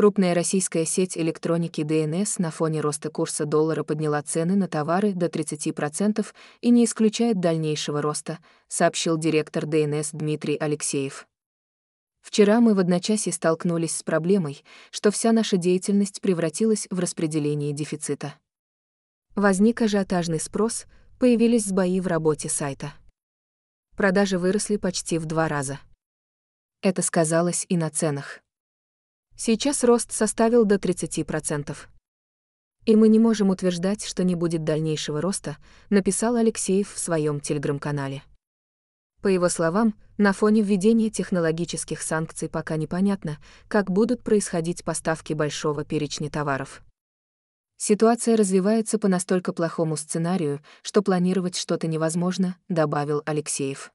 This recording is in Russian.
Крупная российская сеть электроники DNS на фоне роста курса доллара подняла цены на товары до 30% и не исключает дальнейшего роста, сообщил директор DNS Дмитрий Алексеев. Вчера мы в одночасье столкнулись с проблемой, что вся наша деятельность превратилась в распределение дефицита. Возник ажиотажный спрос, появились сбои в работе сайта. Продажи выросли почти в два раза. Это сказалось и на ценах. Сейчас рост составил до 30%. И мы не можем утверждать, что не будет дальнейшего роста, написал Алексеев в своем телеграм-канале. По его словам, на фоне введения технологических санкций пока непонятно, как будут происходить поставки большого перечня товаров. Ситуация развивается по настолько плохому сценарию, что планировать что-то невозможно, добавил Алексеев.